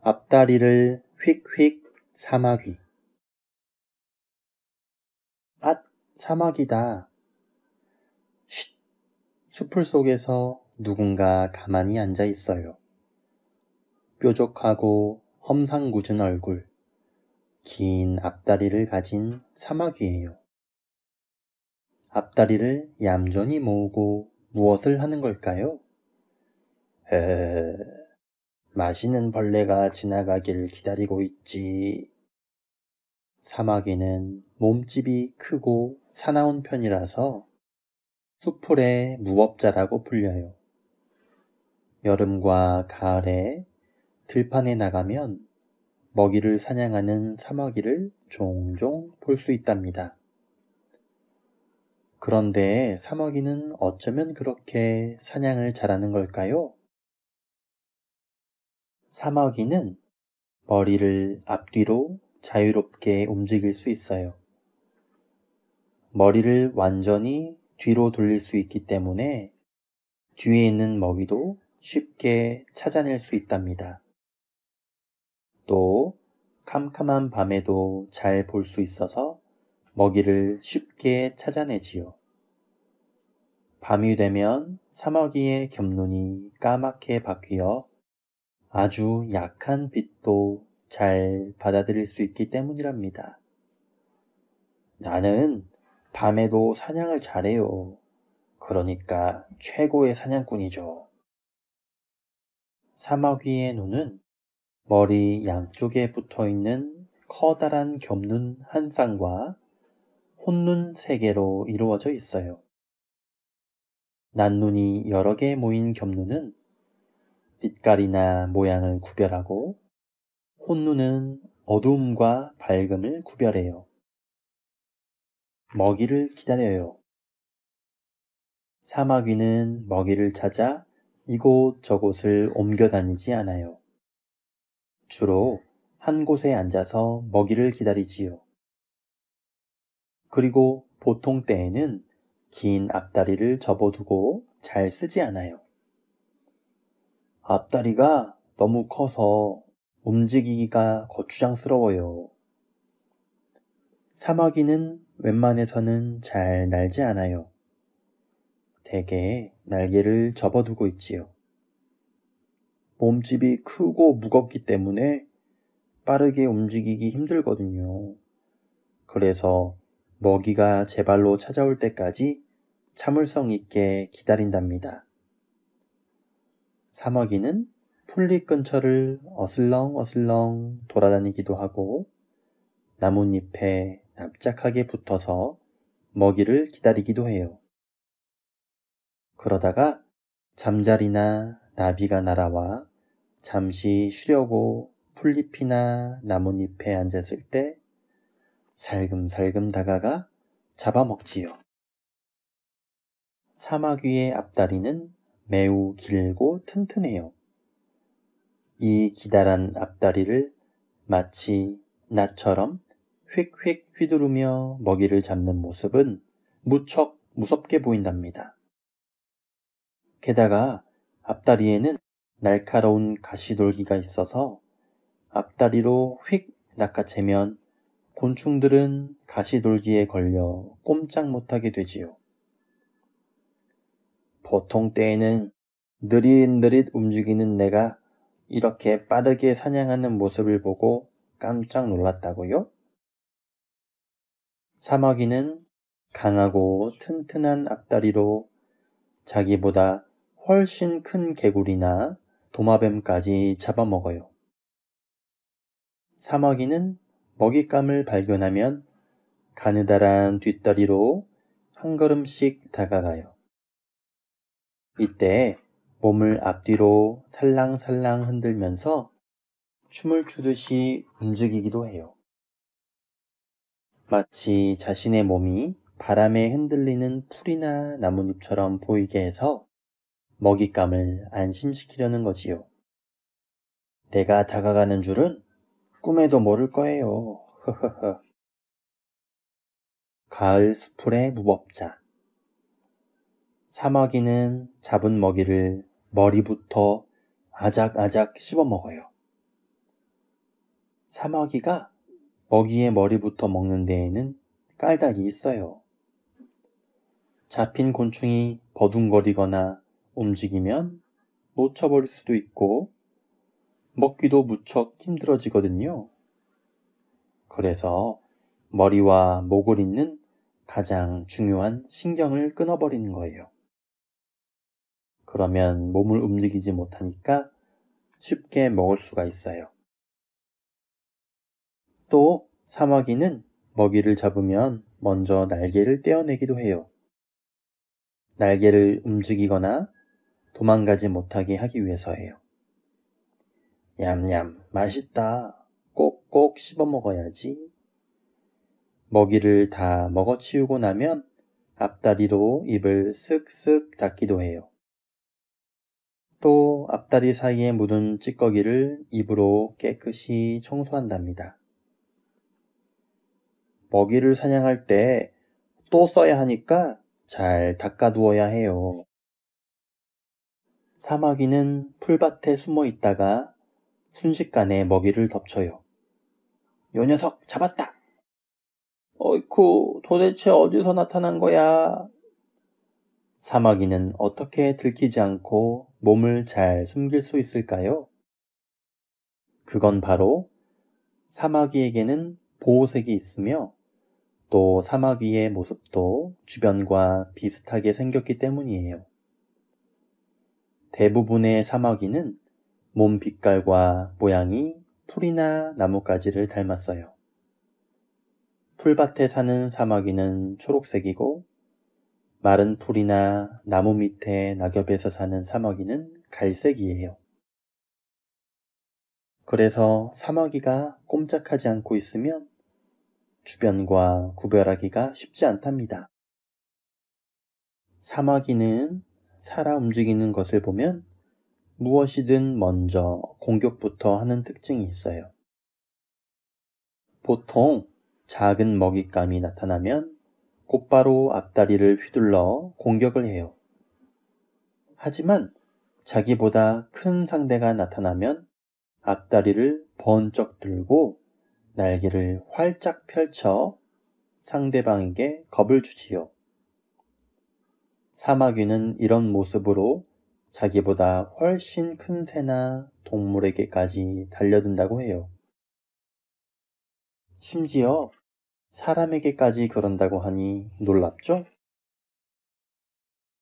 앞다리를 휙휙 사마귀. 앗, 사마귀다. 쉿! 수풀 속에서 누군가 가만히 앉아 있어요. 뾰족하고 험상궂은 얼굴, 긴 앞다리를 가진 사마귀예요. 앞다리를 얌전히 모으고 무엇을 하는 걸까요? 헤헤. 맛있는 벌레가 지나가길 기다리고 있지. 사마귀는 몸집이 크고 사나운 편이라서 수풀의 무법자라고 불려요. 여름과 가을에 들판에 나가면 먹이를 사냥하는 사마귀를 종종 볼 수 있답니다. 그런데 사마귀는 어쩌면 그렇게 사냥을 잘하는 걸까요? 사마귀는 머리를 앞뒤로 자유롭게 움직일 수 있어요. 머리를 완전히 뒤로 돌릴 수 있기 때문에 뒤에 있는 먹이도 쉽게 찾아낼 수 있답니다. 또 캄캄한 밤에도 잘 볼 수 있어서 먹이를 쉽게 찾아내지요. 밤이 되면 사마귀의 겹눈이 까맣게 바뀌어 아주 약한 빛도 잘 받아들일 수 있기 때문이랍니다. 나는 밤에도 사냥을 잘해요. 그러니까 최고의 사냥꾼이죠. 사마귀의 눈은 머리 양쪽에 붙어 있는 커다란 겹눈 한 쌍과 혼눈 세 개로 이루어져 있어요. 난눈이 여러 개 모인 겹눈은 빛깔이나 모양을 구별하고 혼눈은 어두움과 밝음을 구별해요. 먹이를 기다려요. 사마귀는 먹이를 찾아 이곳저곳을 옮겨 다니지 않아요. 주로 한 곳에 앉아서 먹이를 기다리지요. 그리고 보통 때에는 긴 앞다리를 접어두고 잘 쓰지 않아요. 앞다리가 너무 커서 움직이기가 거추장스러워요. 사마귀는 웬만해서는 잘 날지 않아요. 대개 날개를 접어두고 있지요. 몸집이 크고 무겁기 때문에 빠르게 움직이기 힘들거든요. 그래서 먹이가 제 발로 찾아올 때까지 참을성 있게 기다린답니다. 사마귀는 풀잎 근처를 어슬렁어슬렁 돌아다니기도 하고 나뭇잎에 납작하게 붙어서 먹이를 기다리기도 해요. 그러다가 잠자리나 나비가 날아와 잠시 쉬려고 풀잎이나 나뭇잎에 앉았을 때 살금살금 다가가 잡아먹지요. 사마귀의 앞다리는 매우 길고 튼튼해요. 이 기다란 앞다리를 마치 나처럼 휙휙 휘두르며 먹이를 잡는 모습은 무척 무섭게 보인답니다. 게다가 앞다리에는 날카로운 가시돌기가 있어서 앞다리로 휙 낚아채면 곤충들은 가시돌기에 걸려 꼼짝 못하게 되지요. 보통 때에는 느릿느릿 움직이는 내가 이렇게 빠르게 사냥하는 모습을 보고 깜짝 놀랐다고요? 사마귀는 강하고 튼튼한 앞다리로 자기보다 훨씬 큰 개구리나 도마뱀까지 잡아먹어요. 사마귀는 먹잇감을 발견하면 가느다란 뒷다리로 한 걸음씩 다가가요. 이때 몸을 앞뒤로 살랑살랑 흔들면서 춤을 추듯이 움직이기도 해요. 마치 자신의 몸이 바람에 흔들리는 풀이나 나뭇잎처럼 보이게 해서 먹잇감을 안심시키려는 거지요. 내가 다가가는 줄은 꿈에도 모를 거예요. 가을 수풀의 무법자 사마귀는 잡은 먹이를 머리부터 아작아작 씹어 먹어요. 사마귀가 먹이의 머리부터 먹는 데에는 깔닥이 있어요. 잡힌 곤충이 버둥거리거나 움직이면 놓쳐버릴 수도 있고 먹기도 무척 힘들어지거든요. 그래서 머리와 목을 잇는 가장 중요한 신경을 끊어버리는 거예요. 그러면 몸을 움직이지 못하니까 쉽게 먹을 수가 있어요. 또 사마귀는 먹이를 잡으면 먼저 날개를 떼어내기도 해요. 날개를 움직이거나 도망가지 못하게 하기 위해서예요. 냠냠, 맛있다. 꼭꼭 씹어 먹어야지. 먹이를 다 먹어치우고 나면 앞다리로 입을 쓱쓱 닫기도 해요. 또 앞다리 사이에 묻은 찌꺼기를 입으로 깨끗이 청소한답니다. 먹이를 사냥할 때 또 써야 하니까 잘 닦아두어야 해요. 사마귀는 풀밭에 숨어 있다가 순식간에 먹이를 덮쳐요. 요 녀석 잡았다! 어이쿠, 도대체 어디서 나타난 거야? 사마귀는 어떻게 들키지 않고 몸을 잘 숨길 수 있을까요? 그건 바로 사마귀에게는 보호색이 있으며 또 사마귀의 모습도 주변과 비슷하게 생겼기 때문이에요. 대부분의 사마귀는 몸 빛깔과 모양이 풀이나 나뭇가지를 닮았어요. 풀밭에 사는 사마귀는 초록색이고 마른 풀이나 나무 밑에 낙엽에서 사는 사마귀는 갈색이에요. 그래서 사마귀가 꼼짝하지 않고 있으면 주변과 구별하기가 쉽지 않답니다. 사마귀는 살아 움직이는 것을 보면 무엇이든 먼저 공격부터 하는 특징이 있어요. 보통 작은 먹잇감이 나타나면 곧바로 앞다리를 휘둘러 공격을 해요. 하지만 자기보다 큰 상대가 나타나면 앞다리를 번쩍 들고 날개를 활짝 펼쳐 상대방에게 겁을 주지요. 사마귀는 이런 모습으로 자기보다 훨씬 큰 새나 동물에게까지 달려든다고 해요. 심지어 사람에게까지 그런다고 하니 놀랍죠?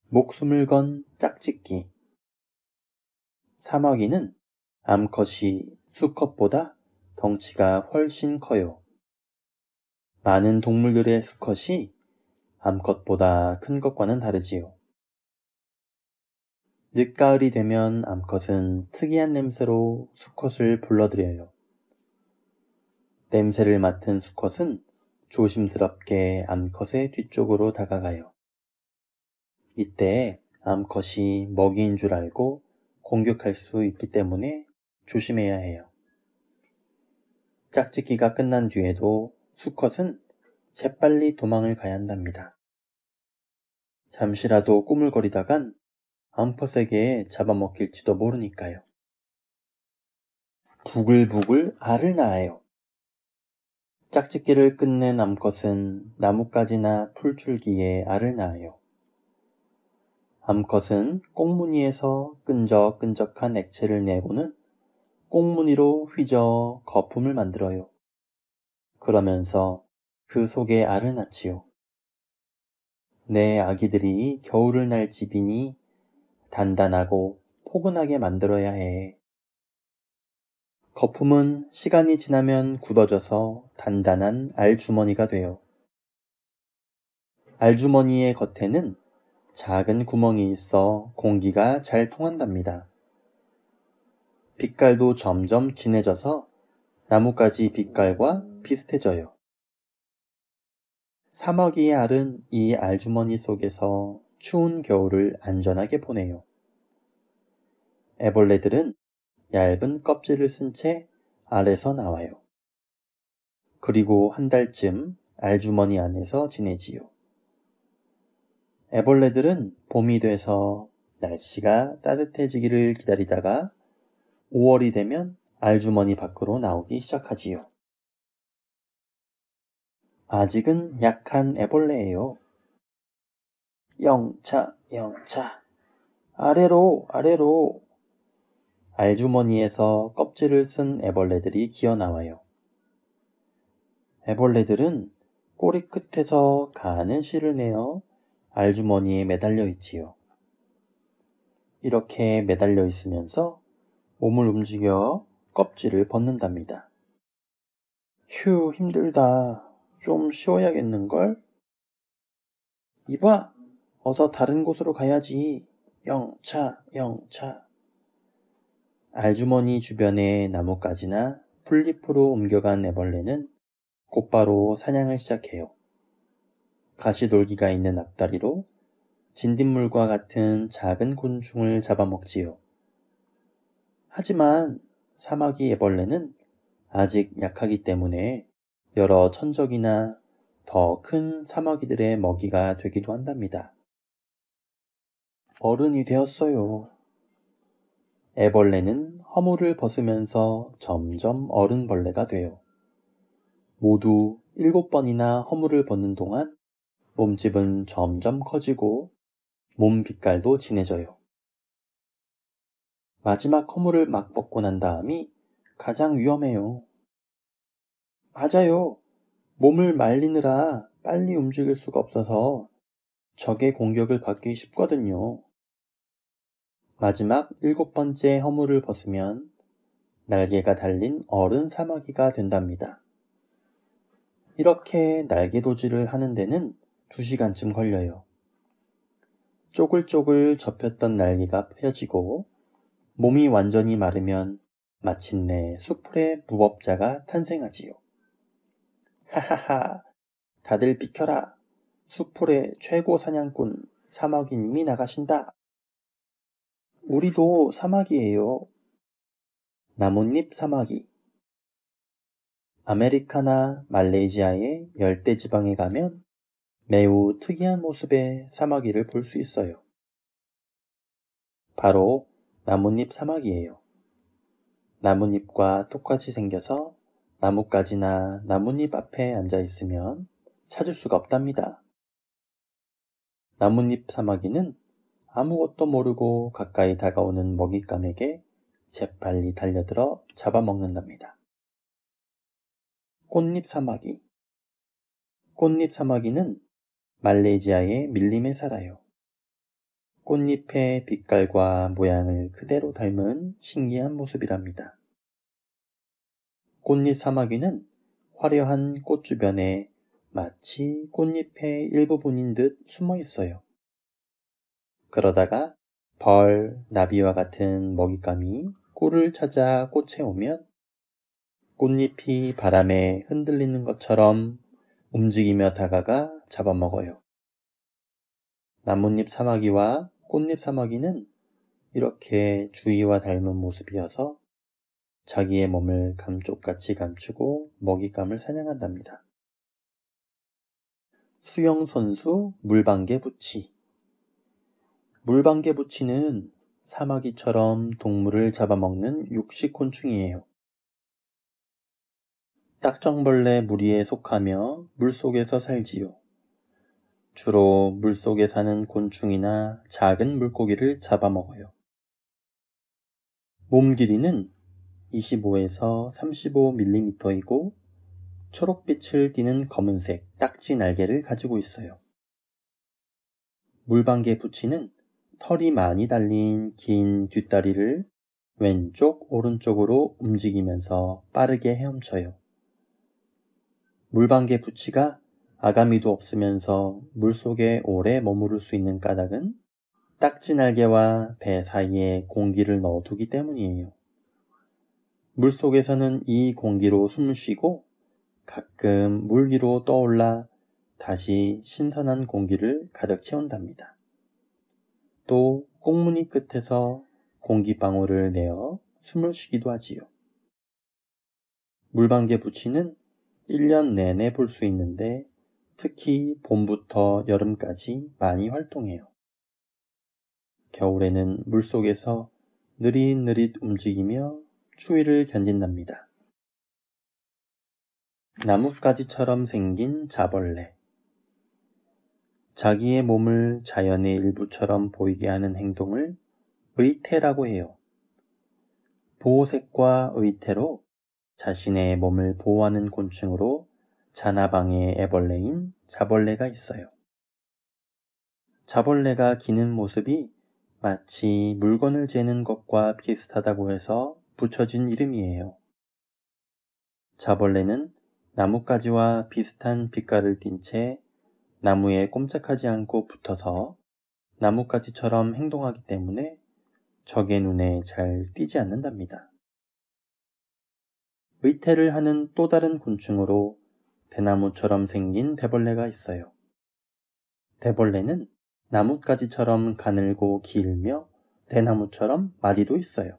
목숨을 건 짝짓기. 사마귀는 암컷이 수컷보다 덩치가 훨씬 커요. 많은 동물들의 수컷이 암컷보다 큰 것과는 다르지요. 늦가을이 되면 암컷은 특이한 냄새로 수컷을 불러들여요. 냄새를 맡은 수컷은 조심스럽게 암컷의 뒤쪽으로 다가가요. 이때 암컷이 먹이인 줄 알고 공격할 수 있기 때문에 조심해야 해요. 짝짓기가 끝난 뒤에도 수컷은 재빨리 도망을 가야 한답니다. 잠시라도 꾸물거리다간 암컷에게 잡아먹힐지도 모르니까요. 부글부글 알을 낳아요. 짝짓기를 끝낸 암컷은 나뭇가지나 풀줄기에 알을 낳아요. 암컷은 꽁무니에서 끈적끈적한 액체를 내고는 꽁무니로 휘저 거품을 만들어요. 그러면서 그 속에 알을 낳지요. 내 아기들이 겨울을 날 집이니 단단하고 포근하게 만들어야 해. 거품은 시간이 지나면 굳어져서 단단한 알주머니가 돼요. 알주머니의 겉에는 작은 구멍이 있어 공기가 잘 통한답니다. 빛깔도 점점 진해져서 나뭇가지 빛깔과 비슷해져요. 사마귀의 알은 이 알주머니 속에서 추운 겨울을 안전하게 보내요. 애벌레들은 얇은 껍질을 쓴 채 알에서 나와요. 그리고 한 달쯤 알주머니 안에서 지내지요. 애벌레들은 봄이 돼서 날씨가 따뜻해지기를 기다리다가 5월이 되면 알주머니 밖으로 나오기 시작하지요. 아직은 약한 애벌레예요. 영차, 영차. 아래로, 아래로. 알주머니에서 껍질을 쓴 애벌레들이 기어나와요. 애벌레들은 꼬리 끝에서 가는 실을 내어 알주머니에 매달려 있지요. 이렇게 매달려 있으면서 몸을 움직여 껍질을 벗는답니다. 휴, 힘들다. 좀 쉬어야겠는걸? 이봐! 어서 다른 곳으로 가야지. 영차, 영차. 알주머니 주변의 나뭇가지나 풀잎으로 옮겨간 애벌레는 곧바로 사냥을 시작해요. 가시돌기가 있는 앞다리로 진딧물과 같은 작은 곤충을 잡아먹지요. 하지만 사마귀 애벌레는 아직 약하기 때문에 여러 천적이나 더 큰 사마귀들의 먹이가 되기도 한답니다. 어른이 되었어요. 애벌레는 허물을 벗으면서 점점 어른벌레가 돼요. 모두 일곱 번이나 허물을 벗는 동안 몸집은 점점 커지고 몸 빛깔도 진해져요. 마지막 허물을 막 벗고 난 다음이 가장 위험해요. 맞아요. 몸을 말리느라 빨리 움직일 수가 없어서 적의 공격을 받기 쉽거든요. 마지막 일곱 번째 허물을 벗으면 날개가 달린 어른 사마귀가 된답니다. 이렇게 날개 도지를 하는 데는 두시간쯤 걸려요. 쪼글쪼글 접혔던 날개가 펴지고 몸이 완전히 마르면 마침내 수풀의 무법자가 탄생하지요. 하하하, 다들 비켜라. 수풀의 최고 사냥꾼 사마귀님이 나가신다. 우리도 사마귀에요 나뭇잎 사마귀. 아메리카나 말레이시아의 열대 지방에 가면 매우 특이한 모습의 사마귀를 볼 수 있어요. 바로 나뭇잎 사마귀에요 나뭇잎과 똑같이 생겨서 나뭇가지나 나뭇잎 앞에 앉아 있으면 찾을 수가 없답니다. 나뭇잎 사마귀는 아무것도 모르고 가까이 다가오는 먹잇감에게 재빨리 달려들어 잡아먹는답니다. 꽃잎 사마귀 꽃잎 사마귀는 말레이시아의 밀림에 살아요. 꽃잎의 빛깔과 모양을 그대로 닮은 신기한 모습이랍니다. 꽃잎 사마귀는 화려한 꽃 주변에 마치 꽃잎의 일부분인 듯 숨어 있어요. 그러다가 벌, 나비와 같은 먹잇감이 꿀을 찾아 꽃에 오면 꽃잎이 바람에 흔들리는 것처럼 움직이며 다가가 잡아먹어요. 나뭇잎 사마귀와 꽃잎 사마귀는 이렇게 주위와 닮은 모습이어서 자기의 몸을 감쪽같이 감추고 먹잇감을 사냥한답니다. 수영 선수 물방개 부치 물방개부치는 사마귀처럼 동물을 잡아먹는 육식곤충이에요. 딱정벌레 무리에 속하며 물속에서 살지요. 주로 물속에 사는 곤충이나 작은 물고기를 잡아먹어요. 몸 길이는 25에서 35mm이고 초록빛을 띠는 검은색 딱지 날개를 가지고 있어요. 물방개 부치는 털이 많이 달린 긴 뒷다리를 왼쪽, 오른쪽으로 움직이면서 빠르게 헤엄쳐요. 물방개 부치가 아가미도 없으면서 물속에 오래 머무를 수 있는 까닭은 딱지 날개와 배 사이에 공기를 넣어두기 때문이에요. 물속에서는 이 공기로 숨을 쉬고 가끔 물 위로 떠올라 다시 신선한 공기를 가득 채운답니다. 또 꽁무니 끝에서 공기방울을 내어 숨을 쉬기도 하지요. 물방개 부치는 1년 내내 볼 수 있는데 특히 봄부터 여름까지 많이 활동해요. 겨울에는 물속에서 느릿느릿 움직이며 추위를 견딘답니다. 나뭇가지처럼 생긴 자벌레 자기의 몸을 자연의 일부처럼 보이게 하는 행동을 의태라고 해요. 보호색과 의태로 자신의 몸을 보호하는 곤충으로 자나방의 애벌레인 자벌레가 있어요. 자벌레가 기는 모습이 마치 물건을 재는 것과 비슷하다고 해서 붙여진 이름이에요. 자벌레는 나뭇가지와 비슷한 빛깔을 띤채 나무에 꼼짝하지 않고 붙어서 나뭇가지처럼 행동하기 때문에 적의 눈에 잘 띄지 않는답니다. 의태를 하는 또 다른 곤충으로 대나무처럼 생긴 대벌레가 있어요. 대벌레는 나뭇가지처럼 가늘고 길며 대나무처럼 마디도 있어요.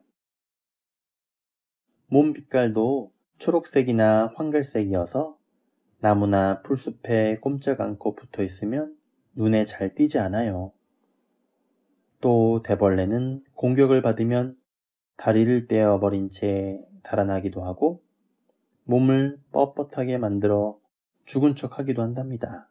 몸 빛깔도 초록색이나 황갈색이어서 나무나 풀숲에 꼼짝 않고 붙어 있으면 눈에 잘 띄지 않아요. 또 대벌레는 공격을 받으면 다리를 떼어버린 채 달아나기도 하고 몸을 뻣뻣하게 만들어 죽은 척 하기도 한답니다.